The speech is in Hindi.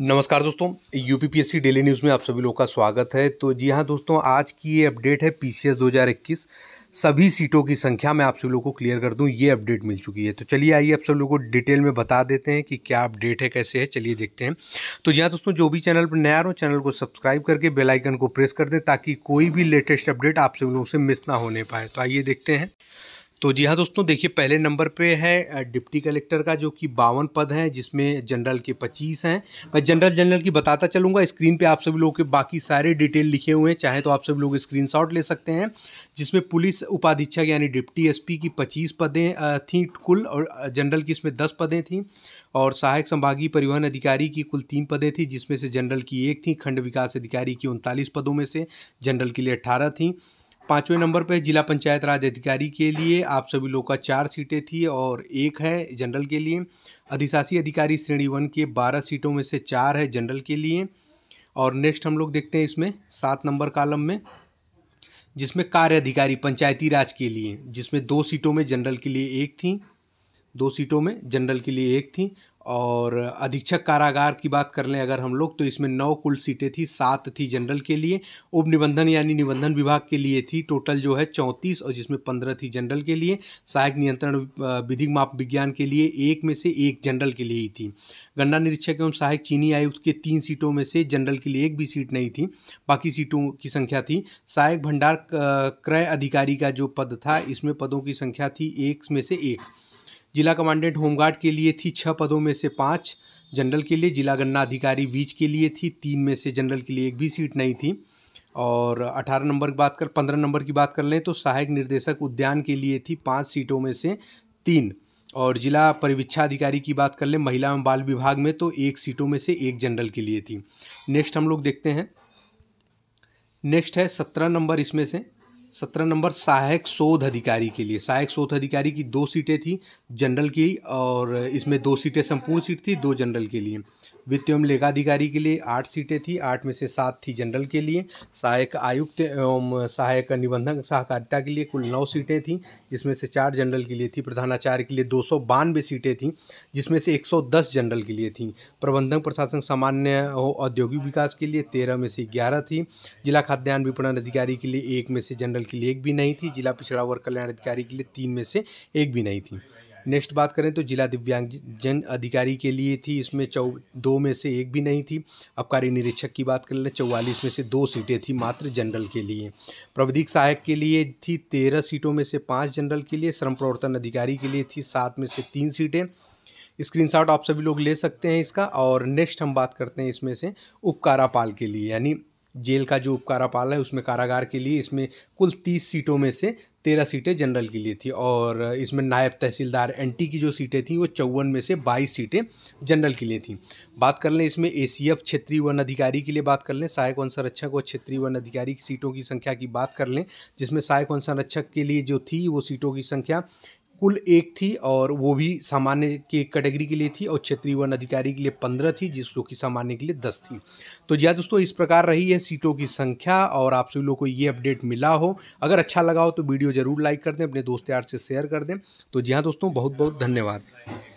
नमस्कार दोस्तों यूपीपीएससी डेली न्यूज़ में आप सभी लोगों का स्वागत है तो जी हाँ दोस्तों आज की ये अपडेट है पीसीएस 2021 सभी सीटों की संख्या मैं आप सभी लोगों को क्लियर कर दूं ये अपडेट मिल चुकी है तो चलिए आइए आप सब लोगों को डिटेल में बता देते हैं कि क्या अपडेट है कैसे है चलिए देखते हैं तो जी हाँ दोस्तों जो भी चैनल पर नया रहो चैनल को सब्सक्राइब करके बेलाइकन को प्रेस कर दें ताकि कोई भी लेटेस्ट अपडेट आप सभी लोगों से मिस ना होने पाए तो आइए देखते हैं तो जी हाँ दोस्तों देखिए पहले नंबर पे है डिप्टी कलेक्टर का जो कि बावन पद हैं जिसमें जनरल के पच्चीस हैं मैं जनरल जनरल की बताता चलूँगा स्क्रीन पे आप सभी लोगों के बाकी सारे डिटेल लिखे हुए हैं चाहे तो आप सभी लोग स्क्रीनशॉट ले सकते हैं जिसमें पुलिस उपाधीक्षक यानी डिप्टी एसपी की पच्चीस पदें थीं कुल और जनरल की इसमें दस पदें थीं और सहायक संभागीय परिवहन अधिकारी की कुल तीन पदें थीं जिसमें से जनरल की एक थी खंड विकास अधिकारी की उनतालीस पदों में से जनरल के लिए अट्ठारह थीं पाँचवें नंबर पे जिला पंचायत राज अधिकारी के लिए आप सभी लोग का चार सीटें थी और एक है जनरल के लिए अधिशासी अधिकारी श्रेणी वन के बारह सीटों में से चार है जनरल के लिए और नेक्स्ट हम लोग देखते हैं इसमें सात नंबर कालम में जिसमें कार्य अधिकारी पंचायती राज के लिए जिसमें दो सीटों में जनरल के लिए एक थी दो सीटों में जनरल के लिए एक थी और अधीक्षक कारागार की बात कर लें अगर हम लोग तो इसमें नौ कुल सीटें थी सात थी जनरल के लिए उप निबंधन यानी निबंधन विभाग के लिए थी टोटल जो है चौंतीस और जिसमें पंद्रह थी जनरल के लिए सहायक नियंत्रण विधिक माप विज्ञान के लिए एक में से एक जनरल के लिए ही थी गन्ना निरीक्षक एवं सहायक चीनी आयुक्त के तीन सीटों में से जनरल के लिए एक भी सीट नहीं थी बाकी सीटों की संख्या थी सहायक भंडार क्रय अधिकारी का जो पद था इसमें पदों की संख्या थी एक में से एक जिला कमांडेंट होमगार्ड के लिए थी छः पदों में से पाँच जनरल के लिए जिला गन्ना अधिकारी बीच के लिए थी तीन में से जनरल के लिए एक भी सीट नहीं थी और अठारह नंबर की बात कर पंद्रह नंबर की बात कर लें तो सहायक निर्देशक उद्यान के लिए थी पाँच सीटों में से तीन और जिला परिवीक्षा अधिकारी की बात कर लें महिला एवं बाल विभाग में तो एक सीटों में से एक जनरल के लिए थी नेक्स्ट हम लोग देखते हैं नेक्स्ट है सत्रह नंबर इसमें से सत्रह नंबर सहायक शोध अधिकारी के लिए सहायक शोध अधिकारी की दो सीटें थी जनरल की और इसमें दो सीटें संपूर्ण सीट थी दो जनरल के लिए वित्त एवं लेखाधिकारी के लिए आठ सीटें थी आठ में से सात थी जनरल के लिए सहायक आयुक्त एवं सहायक निबंधक सहकारिता के लिए कुल नौ सीटें थीं जिसमें से चार जनरल के लिए थी प्रधानाचार्य के लिए दो सौ बानवे सीटें थीं जिसमें से एक सौ दस जनरल के लिए थीं प्रबंधन प्रशासन सामान्य औद्योगिक विकास के लिए तेरह में से ग्यारह थी जिला खाद्यान्न विपणन अधिकारी के लिए एक में से जनरल के लिए एक भी नहीं थी जिला पिछड़ा वर्ग कल्याण अधिकारी के लिए तीन में से एक भी नहीं थी नेक्स्ट बात करें तो जिला दिव्यांग जन अधिकारी के लिए थी इसमें चौ दो में से एक भी नहीं थी अबकारी निरीक्षक की बात कर लें चौवालीस में से दो सीटें थी मात्र जनरल के लिए प्रविधिक सहायक के लिए थी तेरह सीटों में से पाँच जनरल के लिए श्रम प्रवर्तन अधिकारी के लिए थी सात में से तीन सीटें स्क्रीनशॉट आप सभी लोग ले सकते हैं इसका और नेक्स्ट हम बात करते हैं इसमें से उपकारापाल के लिए यानी जेल का जो उपकारापाल है उसमें कारागार के लिए इसमें कुल तीस सीटों में से तेरह सीटें जनरल के लिए थी और इसमें नायब तहसीलदार एनटी की जो सीटें थी वो चौवन में से बाईस सीटें जनरल के लिए थी बात कर लें इसमें ए सी एफ क्षेत्रीय वन अधिकारी के लिए बात कर लें सहायक वन संरक्षक और क्षेत्रीय वन अधिकारी की सीटों की संख्या की बात कर लें जिसमें सहायक वन संरक्षक के लिए जो थी वो सीटों की संख्या कुल एक थी और वो भी सामान्य के एक कैटेगरी के लिए थी और क्षेत्रीय वन अधिकारी के लिए पंद्रह थी जिसको कि सामान्य के लिए दस थी तो जी हाँ दोस्तों इस प्रकार रही है सीटों की संख्या और आप सभी लोगों को ये अपडेट मिला हो अगर अच्छा लगा हो तो वीडियो ज़रूर लाइक कर दें अपने दोस्त यार से शेयर कर दें तो जी हाँ दोस्तों बहुत बहुत धन्यवाद